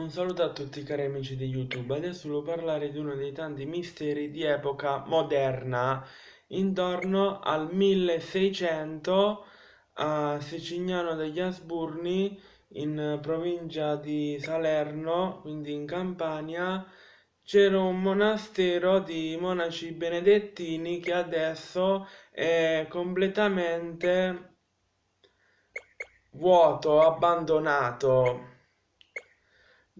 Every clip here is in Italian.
Un saluto a tutti cari amici di YouTube, adesso volevo parlare di uno dei tanti misteri di epoca moderna intorno al 1600 a Sicignano degli Asburni in provincia di Salerno, quindi in Campania, c'era un monastero di monaci benedettini che adesso è completamente vuoto, abbandonato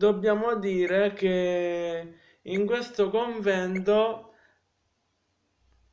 dobbiamo dire che in questo convento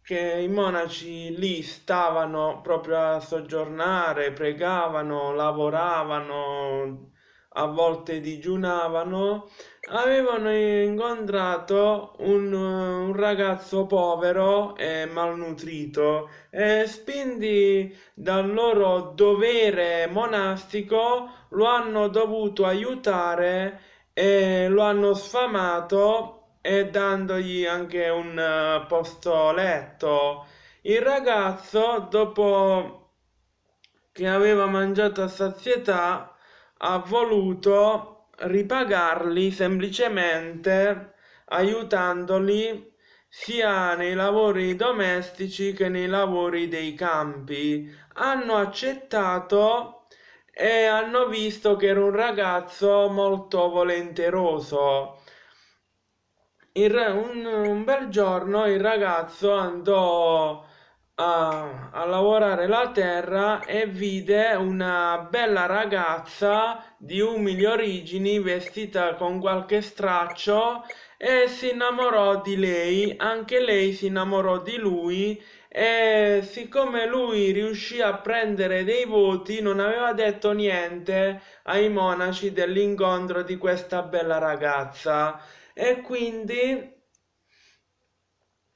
che i monaci lì stavano proprio a soggiornare, pregavano, lavoravano, a volte digiunavano, avevano incontrato un, un, ragazzo povero e malnutrito e spinti dal loro dovere monastico lo hanno dovuto aiutare e lo hanno sfamato e dandogli anche un eh, posto letto. Il ragazzo, dopo che aveva mangiato a sazietà, ha voluto ripagarli semplicemente aiutandoli sia nei lavori domestici che nei lavori dei campi. Hanno accettato e hanno visto che era un ragazzo molto volenteroso. Il, un, un, bel giorno il ragazzo andò a, a lavorare la terra e vide una bella ragazza di umili origini vestita con qualche straccio e si innamorò di lei, anche lei si innamorò di lui e siccome lui riuscì a prendere dei voti non aveva detto niente ai monaci dell'incontro di questa bella ragazza e quindi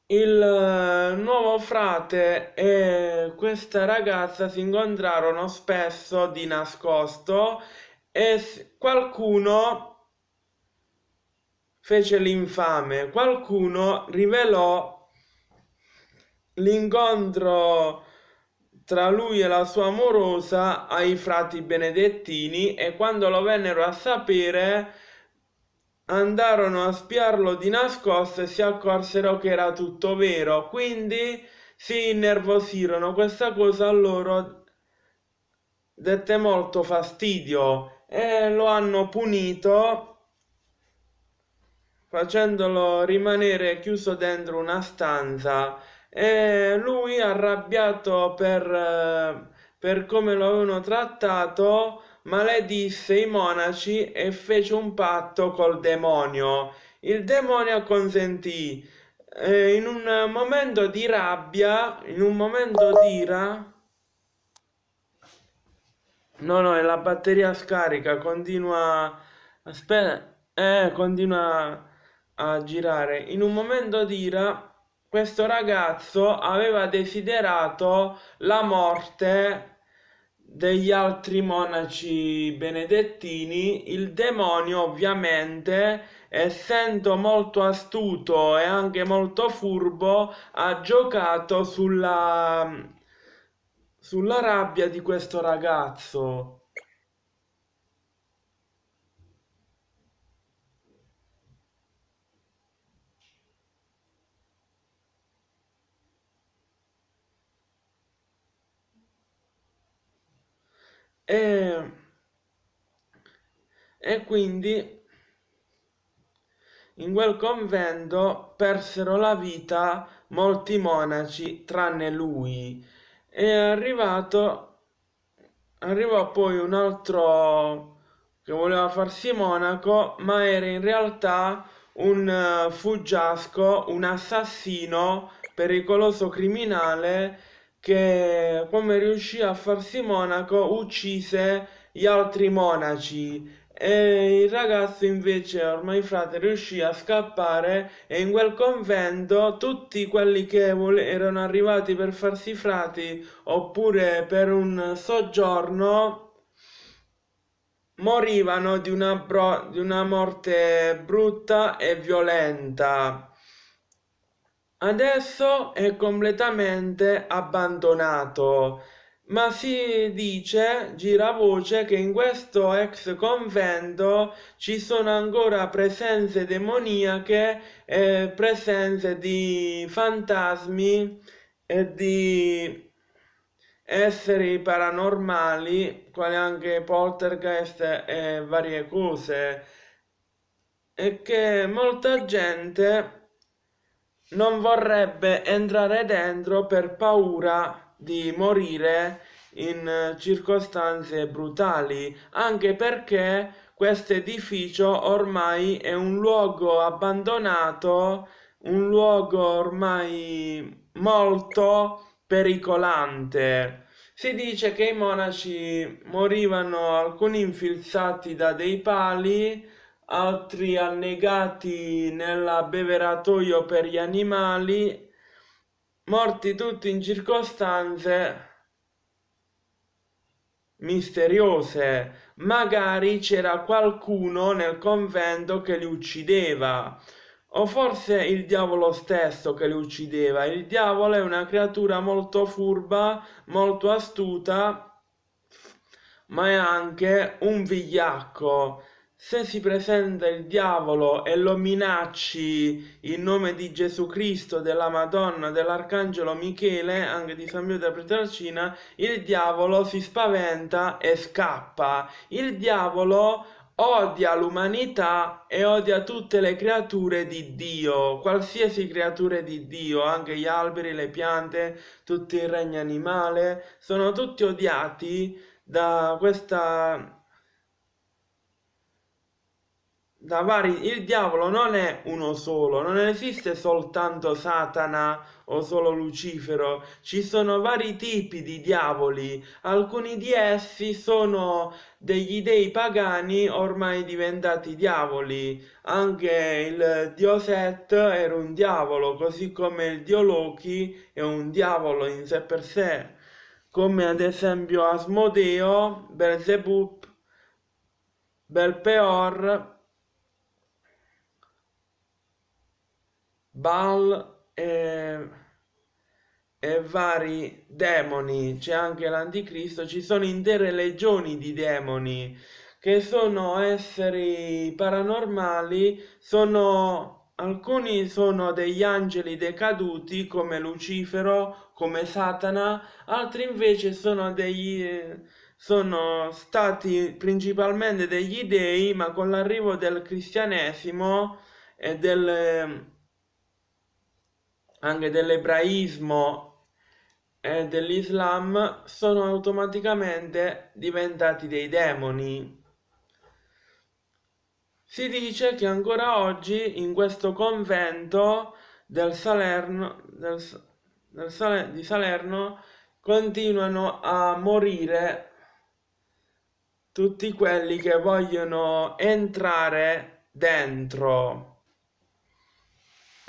il eh, nuovo frate e questa ragazza si incontrarono spesso di nascosto e qualcuno fece l'infame qualcuno rivelò l'incontro tra lui e la sua amorosa ai frati benedettini e quando lo vennero a sapere andarono a spiarlo di nascosto e si accorsero che era tutto vero quindi si innervosirono questa cosa a loro dette molto fastidio e lo hanno punito facendolo rimanere chiuso dentro una stanza e lui arrabbiato per, eh, per come lo avevano trattato maledisse i monaci e fece un patto col demonio. Il demonio consentì. Eh, in un momento di rabbia, in un momento di ira... No, no, è la batteria scarica, continua... Aspetta, eh, continua a girare. In un momento di ira questo ragazzo aveva desiderato la morte degli altri monaci benedettini, il demonio ovviamente, essendo molto astuto e anche molto furbo, ha giocato sulla, sulla rabbia di questo ragazzo. e, e quindi in quel convento persero la vita molti monaci tranne lui e arrivato arrivò poi un altro che voleva farsi monaco ma era in realtà un uh, fuggiasco un assassino pericoloso criminale che come riuscì a farsi monaco uccise gli altri monaci e il ragazzo invece ormai frate riuscì a scappare e in quel convento tutti quelli che erano arrivati per farsi frati oppure per un soggiorno morivano di una, di una morte brutta e violenta. Adesso è completamente abbandonato, ma si dice, giravoce, che in questo ex convento ci sono ancora presenze demoniache e presenze di fantasmi e di esseri paranormali, quali anche poltergeist e varie cose, e che molta gente non vorrebbe entrare dentro per paura di morire in circostanze brutali, anche perché questo edificio ormai è un luogo abbandonato, un luogo ormai molto pericolante. Si dice che i monaci morivano alcuni infilzati da dei pali, altri annegati nell'abbeveratoio per gli animali, morti tutti in circostanze misteriose. Magari c'era qualcuno nel convento che li uccideva. O forse il diavolo stesso che li uccideva. Il diavolo è una creatura molto furba, molto astuta, ma è anche un vigliacco se si presenta il diavolo e lo minacci in nome di Gesù Cristo, della Madonna, dell'Arcangelo Michele, anche di San Pio della Pretercina, il diavolo si spaventa e scappa. Il diavolo odia l'umanità e odia tutte le creature di Dio, qualsiasi creatura di Dio, anche gli alberi, le piante, tutto il regno animale, sono tutti odiati da questa da vari il diavolo non è uno solo, non esiste soltanto Satana o solo Lucifero, ci sono vari tipi di diavoli, alcuni di essi sono degli dei pagani ormai diventati diavoli, anche il dio Set era un diavolo, così come il dio Loki è un diavolo in sé per sé, come ad esempio Asmodeo, Belzebub, Belpeor, Baal e, e vari demoni, c'è anche l'anticristo, ci sono intere legioni di demoni che sono esseri paranormali, sono alcuni sono degli angeli decaduti come Lucifero, come Satana, altri invece sono degli sono stati principalmente degli dei, ma con l'arrivo del cristianesimo e del anche dell'ebraismo e dell'islam sono automaticamente diventati dei demoni. Si dice che ancora oggi in questo convento del Salerno, del, del Sale, di Salerno continuano a morire tutti quelli che vogliono entrare dentro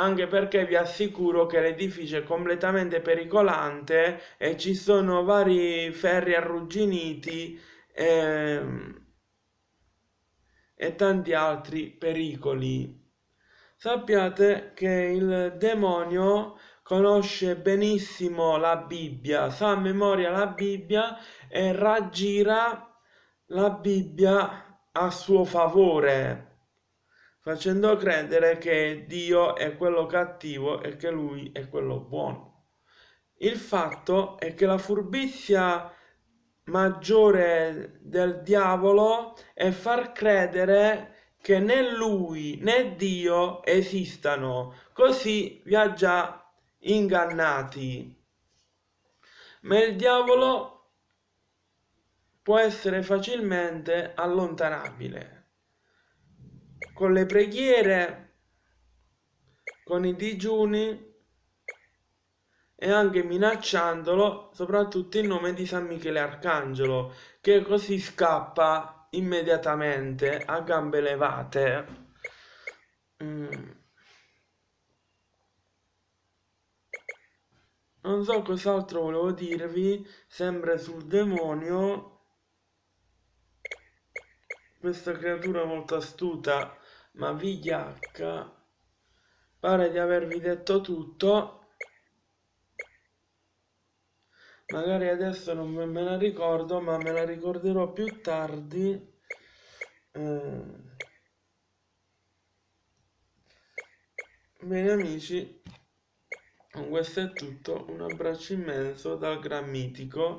anche perché vi assicuro che l'edificio è completamente pericolante e ci sono vari ferri arrugginiti e, ehm, e tanti altri pericoli. Sappiate che il demonio conosce benissimo la Bibbia, sa a memoria la Bibbia e raggira la Bibbia a suo favore facendo credere che Dio è quello cattivo e che lui è quello buono. Il fatto è che la furbizia maggiore del diavolo è far credere che né lui né Dio esistano, così vi ha già ingannati. Ma il diavolo può essere facilmente allontanabile con le preghiere, con i digiuni e anche minacciandolo, soprattutto in nome di San Michele Arcangelo, che così scappa immediatamente a gambe levate. Mm. Non so cos'altro volevo dirvi, sempre sul demonio. Questa creatura molto astuta ma vigliacca pare di avervi detto tutto magari adesso non me la ricordo ma me la ricorderò più tardi eh. bene amici con questo è tutto un abbraccio immenso dal gran mitico